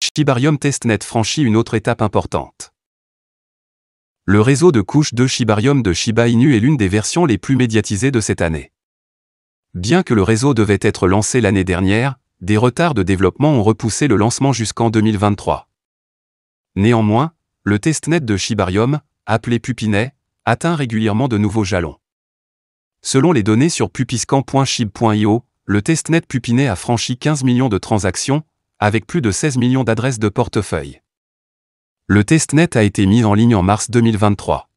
Shibarium Testnet franchit une autre étape importante. Le réseau de couches de Shibarium de Shiba Inu est l'une des versions les plus médiatisées de cette année. Bien que le réseau devait être lancé l'année dernière, des retards de développement ont repoussé le lancement jusqu'en 2023. Néanmoins, le testnet de Shibarium, appelé Pupinet, atteint régulièrement de nouveaux jalons. Selon les données sur pupiscan.shib.io, le testnet Pupinet a franchi 15 millions de transactions, avec plus de 16 millions d'adresses de portefeuille. Le testnet a été mis en ligne en mars 2023.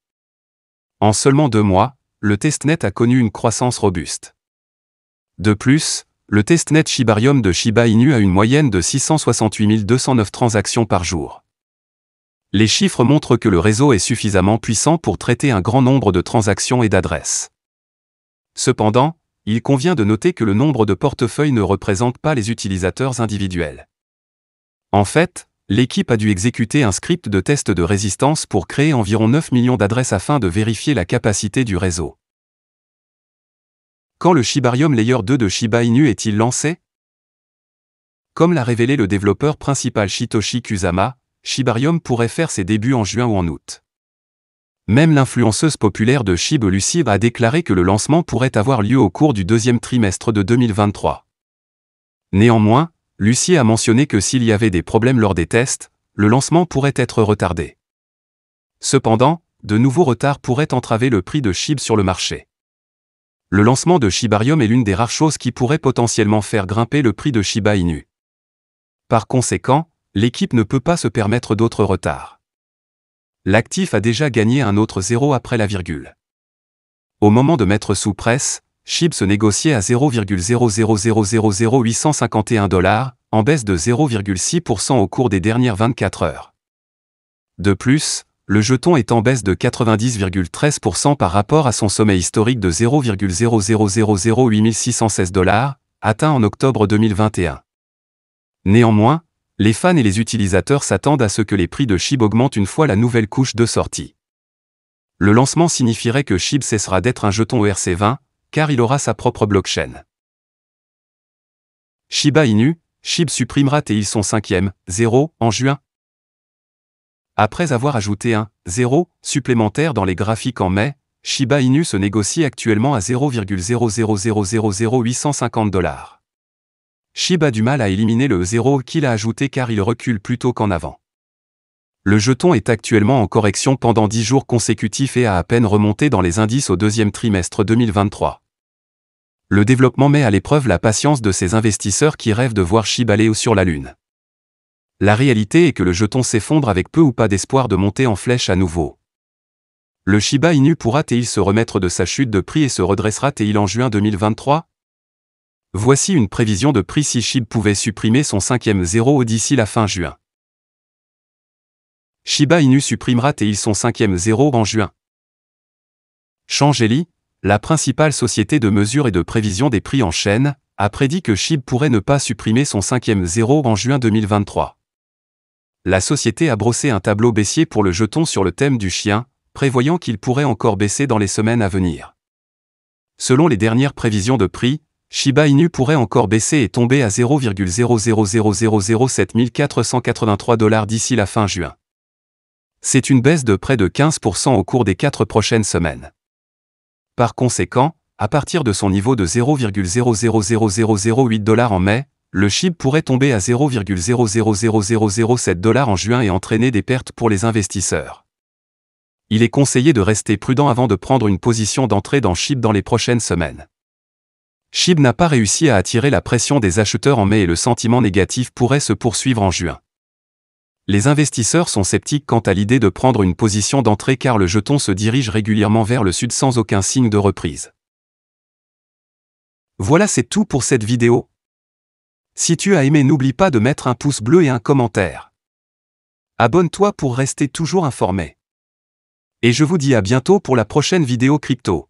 En seulement deux mois, le testnet a connu une croissance robuste. De plus, le testnet Shibarium de Shiba Inu a une moyenne de 668 209 transactions par jour. Les chiffres montrent que le réseau est suffisamment puissant pour traiter un grand nombre de transactions et d'adresses. Cependant, il convient de noter que le nombre de portefeuilles ne représente pas les utilisateurs individuels. En fait, l'équipe a dû exécuter un script de test de résistance pour créer environ 9 millions d'adresses afin de vérifier la capacité du réseau. Quand le Shibarium Layer 2 de Shiba Inu est-il lancé Comme l'a révélé le développeur principal Shitoshi Kusama, Shibarium pourrait faire ses débuts en juin ou en août. Même l'influenceuse populaire de Shiba Lucib a déclaré que le lancement pourrait avoir lieu au cours du deuxième trimestre de 2023. Néanmoins, Lucier a mentionné que s'il y avait des problèmes lors des tests, le lancement pourrait être retardé. Cependant, de nouveaux retards pourraient entraver le prix de SHIB sur le marché. Le lancement de Shibarium est l'une des rares choses qui pourrait potentiellement faire grimper le prix de Shiba Inu. Par conséquent, l'équipe ne peut pas se permettre d'autres retards. L'actif a déjà gagné un autre zéro après la virgule. Au moment de mettre sous presse, se négociait à 0,0000851 dollars, en baisse de 0,6% au cours des dernières 24 heures. De plus, le jeton est en baisse de 90,13% par rapport à son sommet historique de 0,00008616 dollars, atteint en octobre 2021. Néanmoins, les fans et les utilisateurs s'attendent à ce que les prix de SHIB augmentent une fois la nouvelle couche de sortie. Le lancement signifierait que SHIB cessera d'être un jeton ERC20, car il aura sa propre blockchain. Shiba Inu, SHIB supprimera TI son cinquième, 0, en juin. Après avoir ajouté un 0 supplémentaire dans les graphiques en mai, Shiba Inu se négocie actuellement à 0,0000850 dollars. Shiba a du mal à éliminer le 0 qu'il a ajouté car il recule plutôt qu'en avant. Le jeton est actuellement en correction pendant 10 jours consécutifs et a à peine remonté dans les indices au deuxième trimestre 2023. Le développement met à l'épreuve la patience de ces investisseurs qui rêvent de voir haut sur la Lune. La réalité est que le jeton s'effondre avec peu ou pas d'espoir de monter en flèche à nouveau. Le Shiba Inu pourra-t-il se remettre de sa chute de prix et se redressera-t-il en juin 2023 Voici une prévision de prix si Shib pouvait supprimer son cinquième zéro d'ici la fin juin. Shiba Inu supprimera et ils sont 5e 0 en juin. Changeli, la principale société de mesure et de prévision des prix en chaîne, a prédit que SHIB pourrait ne pas supprimer son 5e 0 en juin 2023. La société a brossé un tableau baissier pour le jeton sur le thème du chien, prévoyant qu'il pourrait encore baisser dans les semaines à venir. Selon les dernières prévisions de prix, Shiba Inu pourrait encore baisser et tomber à 0,00007 dollars d'ici la fin juin. C'est une baisse de près de 15% au cours des quatre prochaines semaines. Par conséquent, à partir de son niveau de 0,000008 dollars en mai, le chip pourrait tomber à 0,000007 dollars en juin et entraîner des pertes pour les investisseurs. Il est conseillé de rester prudent avant de prendre une position d'entrée dans SHIB dans les prochaines semaines. SHIB n'a pas réussi à attirer la pression des acheteurs en mai et le sentiment négatif pourrait se poursuivre en juin les investisseurs sont sceptiques quant à l'idée de prendre une position d'entrée car le jeton se dirige régulièrement vers le sud sans aucun signe de reprise. Voilà c'est tout pour cette vidéo. Si tu as aimé n'oublie pas de mettre un pouce bleu et un commentaire. Abonne-toi pour rester toujours informé. Et je vous dis à bientôt pour la prochaine vidéo crypto.